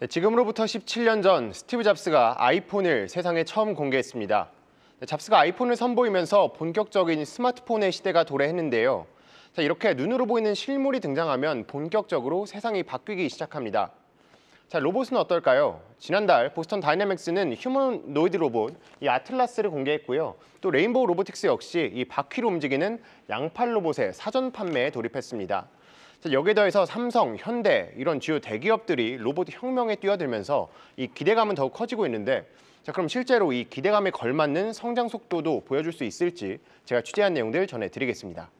네, 지금으로부터 17년 전 스티브 잡스가 아이폰을 세상에 처음 공개했습니다. 네, 잡스가 아이폰을 선보이면서 본격적인 스마트폰의 시대가 도래했는데요. 자, 이렇게 눈으로 보이는 실물이 등장하면 본격적으로 세상이 바뀌기 시작합니다. 자, 로봇은 어떨까요? 지난달 보스턴 다이내믹스는 휴머노이드 로봇, 이 아틀라스를 공개했고요. 또 레인보우 로보틱스 역시 이 바퀴로 움직이는 양팔 로봇의 사전 판매에 돌입했습니다. 여기에 더해서 삼성, 현대 이런 주요 대기업들이 로봇 혁명에 뛰어들면서 이 기대감은 더욱 커지고 있는데 자 그럼 실제로 이 기대감에 걸맞는 성장 속도도 보여줄 수 있을지 제가 취재한 내용들 전해드리겠습니다.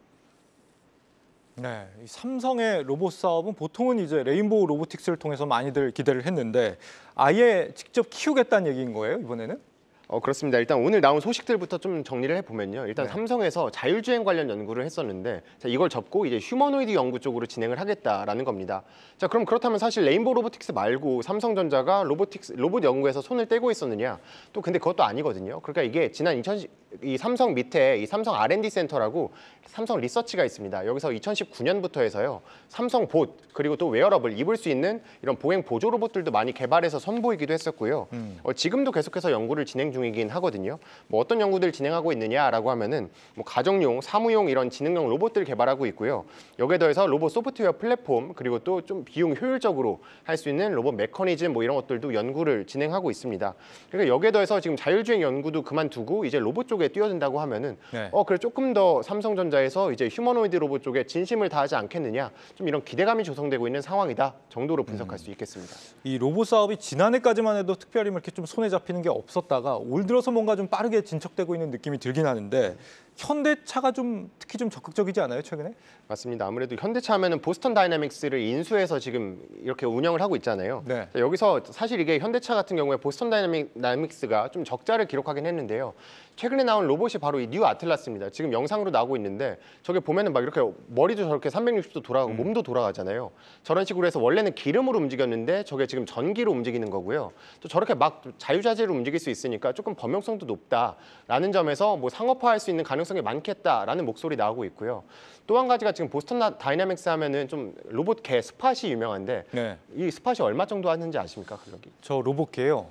네, 삼성의 로봇 사업은 보통은 이제 레인보우 로보틱스를 통해서 많이들 기대를 했는데 아예 직접 키우겠다는 얘기인 거예요, 이번에는? 어, 그렇습니다. 일단 오늘 나온 소식들부터 좀 정리를 해보면요. 일단 네. 삼성에서 자율주행 관련 연구를 했었는데 자, 이걸 접고 이제 휴머노이드 연구 쪽으로 진행을 하겠다라는 겁니다. 자 그럼 그렇다면 사실 레인보우 로보틱스 말고 삼성전자가 로보틱스, 로봇 연구에서 손을 떼고 있었느냐? 또 근데 그것도 아니거든요. 그러니까 이게 지난 2000, 이 삼성 밑에 이 삼성 R&D 센터라고 삼성 리서치가 있습니다. 여기서 2019년부터 해서요. 삼성 봇 그리고 또 웨어러블 입을 수 있는 이런 보행 보조 로봇들도 많이 개발해서 선보이기도 했었고요. 음. 어, 지금도 계속해서 연구를 진행 중 중이긴 하거든요. 뭐 어떤 연구들 진행하고 있느냐라고 하면은 뭐 가정용, 사무용 이런 지능형 로봇들 개발하고 있고요. 여기에 더해서 로봇 소프트웨어 플랫폼 그리고 또 좀 비용 효율적으로 할 수 있는 로봇 메커니즘 뭐 이런 것들도 연구를 진행하고 있습니다. 그러니까 여기에 더해서 지금 자율주행 연구도 그만두고 이제 로봇 쪽에 뛰어든다고 하면은 네. 어 그래 조금 더 삼성전자에서 이제 휴머노이드 로봇 쪽에 진심을 다하지 않겠느냐 좀 이런 기대감이 조성되고 있는 상황이다 정도로 분석할 음. 수 있겠습니다. 이 로봇 사업이 지난해까지만 해도 특별히 뭐 이렇게 좀 손에 잡히는 게 없었다가 올 들어서 뭔가 좀 빠르게 진척되고 있는 느낌이 들긴 하는데 현대차가 좀 특히 좀 적극적이지 않아요 최근에? 맞습니다. 아무래도 현대차 하면은 보스턴 다이내믹스를 인수해서 지금 이렇게 운영을 하고 있잖아요. 네. 여기서 사실 이게 현대차 같은 경우에 보스턴 다이내믹스가 좀 적자를 기록하긴 했는데요. 최근에 나온 로봇이 바로 이 뉴 아틀라스입니다. 지금 영상으로 나오고 있는데 저게 보면은 막 이렇게 머리도 저렇게 360도 돌아가고 음. 몸도 돌아가잖아요. 저런 식으로 해서 원래는 기름으로 움직였는데 저게 지금 전기로 움직이는 거고요. 또 저렇게 막 자유자재로 움직일 수 있으니까 조금 범용성도 높다라는 점에서 뭐 상업화할 수 있는 가능성 가능성이 많겠다라는 목소리 나오고 있고요. 또 한 가지가 지금 보스턴 다이내믹스 하면은 좀 로봇 개 스팟이 유명한데 네. 이 스팟이 얼마 정도 하는지 아십니까 가격이? 그 저 로봇 개요.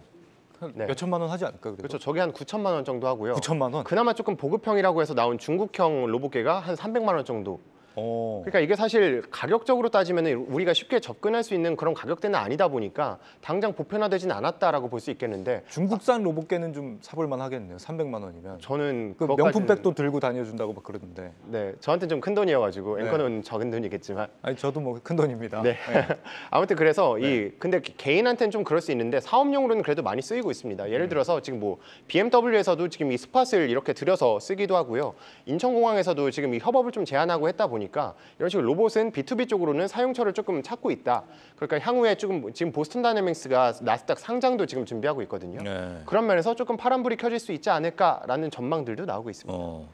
네. 몇 천만 원 하지 않을까? 그래도? 그렇죠. 저게 한 9천만 원 정도 하고요. 9천만 원. 그나마 조금 보급형이라고 해서 나온 중국형 로봇개가 한 300만 원 정도 오. 어. 그러니까 이게 사실 가격적으로 따지면 우리가 쉽게 접근할 수 있는 그런 가격대는 아니다 보니까 당장 보편화되진 않았다라고 볼 수 있겠는데 중국산 로봇계는좀 사볼 만하겠네요. 300만 원이면. 저는 그 명품백도 들고 다녀준다고 막 그러던데. 네, 저한테 좀큰 돈이어가지고 네. 앵커는 네. 적은 돈이겠지만. 아니 저도 뭐 큰 돈입니다. 네. 네. 아무튼 그래서 네. 이 근데 개인한테는 좀 그럴 수 있는데 사업용으로는 그래도 많이 쓰이고 있습니다. 예를 네. 들어서 지금 뭐 BMW에서도 지금 이 스팟을 이렇게 들여서 쓰기도 하고요. 인천공항에서도 지금 이 협업을 좀 제한하고 했다 보니까. 보니까 이런 식으로 로봇은 B2B 쪽으로는 사용처를 조금 찾고 있다. 그러니까 향후에 조금 뭐 지금 보스턴 다이내믹스가 나스닥 상장도 지금 준비하고 있거든요. 네. 그런 면에서 조금 파란불이 켜질 수 있지 않을까라는 전망들도 나오고 있습니다. 어.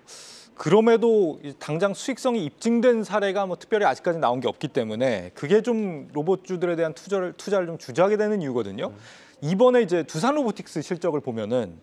그럼에도 당장 수익성이 입증된 사례가 뭐 특별히 아직까지 나온 게 없기 때문에 그게 좀 로봇주들에 대한 투자를 투자를 좀 주저하게 되는 이유거든요. 음. 이번에 이제 두산 로보틱스 실적을 보면은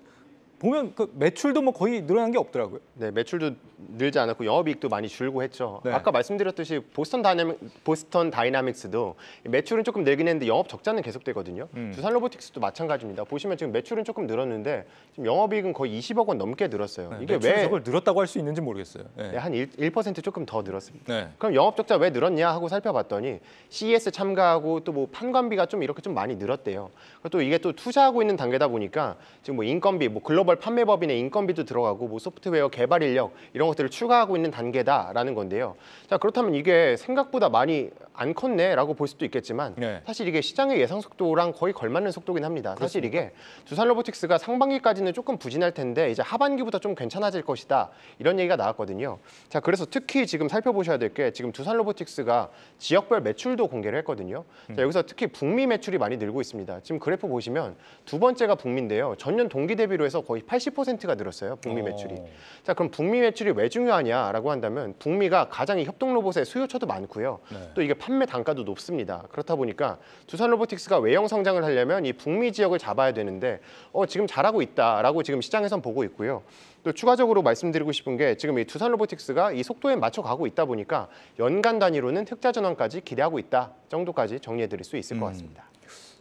보면 그 매출도 뭐 거의 늘어난 게 없더라고요. 네, 매출도 늘지 않았고 영업이익도 많이 줄고 했죠. 네. 아까 말씀드렸듯이 보스턴 다이나믹 보스턴 다이나믹스도 매출은 조금 늘긴 했는데 영업 적자는 계속되거든요. 음. 두산 로보틱스도 마찬가지입니다. 보시면 지금 매출은 조금 늘었는데 지금 영업이익은 거의 20억 원 넘게 늘었어요. 네, 이게 왜 저걸 늘었다고 할 수 있는지 모르겠어요. 네. 네 한 1%, 1 조금 더 늘었습니다. 네. 그럼 영업 적자 왜 늘었냐 하고 살펴봤더니 CES 참가하고 또 뭐 판관비가 좀 이렇게 좀 많이 늘었대요. 또 이게 또 투자하고 있는 단계다 보니까 지금 뭐 인건비, 뭐 글로벌 걸 판매법인의 인건비도 들어가고 뭐 소프트웨어 개발 인력 이런 것들을 추가하고 있는 단계다라는 건데요. 자 그렇다면 이게 생각보다 많이 안 컸네라고 볼 수도 있겠지만 네. 사실 이게 시장의 예상 속도랑 거의 걸맞는 속도긴 합니다. 그렇습니까? 사실 이게 두산 로보틱스가 상반기까지는 조금 부진할 텐데 이제 하반기부터 좀 괜찮아질 것이다 이런 얘기가 나왔거든요. 자 그래서 특히 지금 살펴보셔야 될 게 지금 두산 로보틱스가 지역별 매출도 공개를 했거든요. 자, 음. 여기서 특히 북미 매출이 많이 늘고 있습니다. 지금 그래프 보시면 두 번째가 북미인데요. 전년 동기 대비로 해서 거의 거의 80%가 늘었어요. 북미 어. 매출이. 오. 자 그럼 북미 매출이 왜 중요하냐라고 한다면 북미가 가장 협동 로봇의 수요처도 많고요. 네. 또 이게 판매 단가도 높습니다. 그렇다 보니까 두산 로보틱스가 외형 성장을 하려면 이 북미 지역을 잡아야 되는데 어 지금 잘하고 있다라고 지금 시장에선 보고 있고요. 또 추가적으로 말씀드리고 싶은 게 지금 이 두산 로보틱스가 이 속도에 맞춰 가고 있다 보니까 연간 단위로는 흑자 전환까지 기대하고 있다 정도까지 정리해 드릴 수 있을 것 음. 같습니다.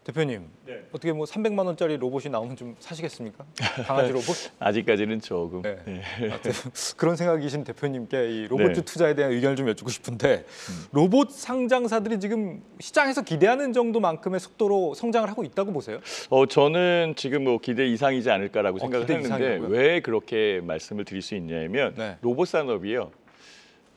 대표님 네. 어떻게 뭐 300만 원짜리 로봇이 나오면 좀 사시겠습니까? 강아지 로봇? 아직까지는 조금 네. 네. 그런 생각이신 대표님께 이 로봇 네. 투자에 대한 의견을 좀 여쭙고 싶은데 음. 로봇 상장사들이 지금 시장에서 기대하는 정도만큼의 속도로 성장을 하고 있다고 보세요? 어 저는 지금 뭐 기대 이상이지 않을까라고 어, 생각을 했는데 이상이라고요? 왜 그렇게 말씀을 드릴 수 있냐면 네. 로봇 산업이요.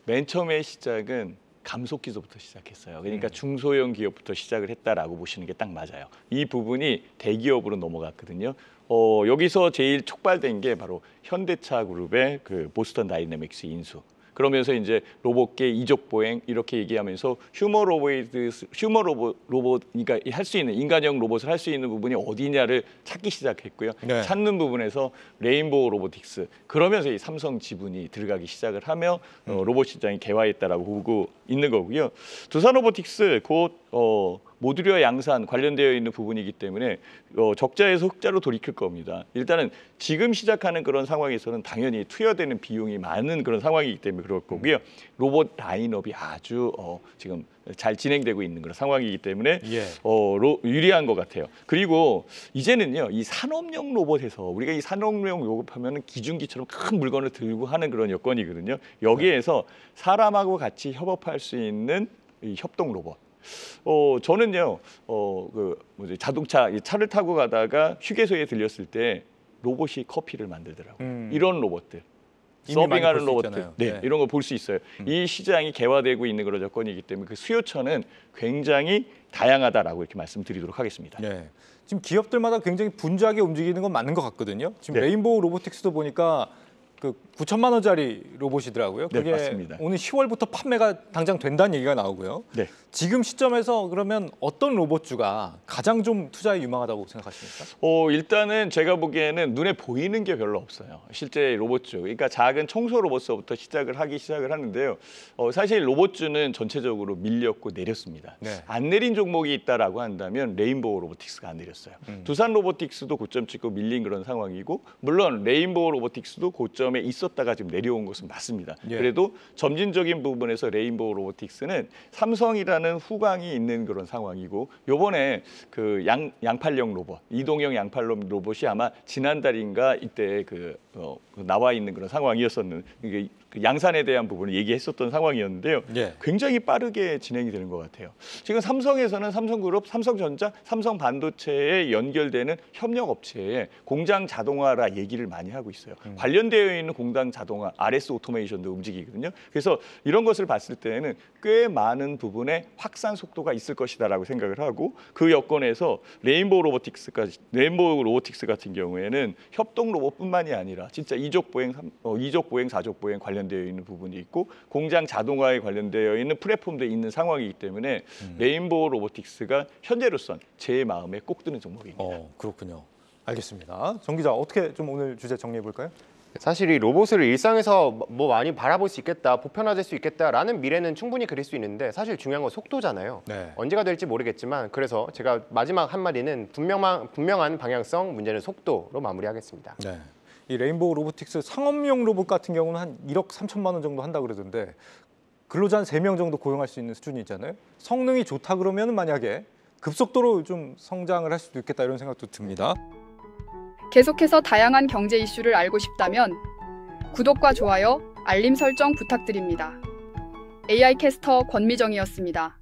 맨 처음에 시작은 감속기소부터 시작했어요. 그러니까 음. 중소형 기업부터 시작을 했다라고 보시는 게 딱 맞아요. 이 부분이 대기업으로 넘어갔거든요. 어, 여기서 제일 촉발된 게 바로 현대차 그룹의 그 보스턴 다이내믹스 인수. 그러면서 이제 로봇계 이족 보행 이렇게 얘기하면서 휴머 로보이드 휴머 로봇 로봇 그러니까 할 수 있는 인간형 로봇을 할 수 있는 부분이 어디냐를 찾기 시작했고요. 네. 찾는 부분에서 레인보우 로보틱스 그러면서 이 삼성 지분이 들어가기 시작을 하며 어, 음. 어, 로봇 시장이 개화했다라고 보고 있는 거고요. 두산 로보틱스 곧 어, 모두리와 양산 관련되어 있는 부분이기 때문에 어, 적자에서 흑자로 돌이킬 겁니다. 일단은 지금 시작하는 그런 상황에서는 당연히 투여되는 비용이 많은 그런 상황이기 때문에 그럴 거고요. 로봇 라인업이 아주 어, 지금 잘 진행되고 있는 그런 상황이기 때문에 예. 어, 로, 유리한 것 같아요. 그리고 이제는요, 이 산업용 로봇에서 우리가 이 산업용 로봇하면 기중기처럼 큰 물건을 들고 하는 그런 여건이거든요. 여기에서 사람하고 같이 협업할 수 있는 이 협동 로봇 어, 저는요, 어, 그 뭐지 자동차 차를 타고 가다가 휴게소에 들렸을 때 로봇이 커피를 만들더라고요. 음. 이런 로봇들. 서빙하는 로봇들, 네, 네, 이런 걸 볼 수 있어요. 음. 이 시장이 개화되고 있는 그런 여건이기 때문에 그 수요처는 굉장히 다양하다라고 이렇게 말씀드리도록 하겠습니다. 네. 지금 기업들마다 굉장히 분주하게 움직이는 건 맞는 것 같거든요. 지금 네. 레인보우 로보틱스도 보니까 그 9천만 원짜리 로봇이더라고요. 네, 그게 네, 맞습니다. 오늘 10월부터 판매가 당장 된다는 얘기가 나오고요. 네. 지금 시점에서 그러면 어떤 로봇주가 가장 좀 투자에 유망하다고 생각하십니까? 어, 일단은 제가 보기에는 눈에 보이는 게 별로 없어요. 실제 로봇주. 그러니까 작은 청소 로봇서부터 시작을 하기 시작을 하는데요. 어, 사실 로봇주는 전체적으로 밀렸고 내렸습니다. 네. 안 내린 종목이 있다라고 한다면 레인보우 로보틱스가 안 내렸어요. 음. 두산 로보틱스도 고점 찍고 밀린 그런 상황이고 물론 레인보우 로보틱스도 고점 시점에 있었다가 지금 내려온 것은 맞습니다. 예. 그래도 점진적인 부분에서 레인보우 로보틱스는 삼성이라는 후광이 있는 그런 상황이고 요번에 그 양, 양팔형 로봇, 이동형 양팔로 로봇이 아마 지난달인가 이때 그 어, 그 나와 있는 그런 상황이었었는 이게 그 양산에 대한 부분을 얘기했었던 상황이었는데요. 예. 굉장히 빠르게 진행이 되는 것 같아요. 지금 삼성에서는 삼성그룹, 삼성전자, 삼성반도체에 연결되는 협력업체에 공장 자동화라 얘기를 많이 하고 있어요. 음. 관련되어 있는 공장 자동화, RS 오토메이션도 움직이거든요. 그래서 이런 것을 봤을 때는 꽤 많은 부분의 확산 속도가 있을 것이다라고 생각을 하고 그 여건에서 레인보우 로보틱스까지 레인보우 로보틱스 같은 경우에는 협동 로봇뿐만이 아니라 진짜 이족 보행, 어, 이족 보행, 사족 보행 관련 관련되어 있는 부분이 있고 공장 자동화에 관련되어 있는 플랫폼도 있는 상황이기 때문에 음. 레인보우 로보틱스가 현재로선 제 마음에 꼭 드는 종목입니다. 어, 그렇군요. 알겠습니다. 정 기자 어떻게 좀 오늘 주제 정리해 볼까요? 사실 이 로봇을 일상에서 뭐, 뭐 많이 바라볼 수 있겠다, 보편화될 수 있겠다라는 미래는 충분히 그릴 수 있는데 사실 중요한 건 속도잖아요. 네. 언제가 될지 모르겠지만 그래서 제가 마지막 한마디는 분명한, 분명한 방향성, 문제는 속도로 마무리하겠습니다. 네. 이 레인보우 로보틱스 상업용 로봇 같은 경우는 한 1억 3천만 원 정도 한다 그러던데 근로자 한세 명 정도 고용할 수 있는 수준이 있잖아요. 성능이 좋다 그러면 만약에 급속도로 좀 성장을 할 수도 있겠다 이런 생각도 듭니다. 계속해서 다양한 경제 이슈를 알고 싶다면 구독과 좋아요, 알림 설정 부탁드립니다. AI 캐스터 권미정이었습니다.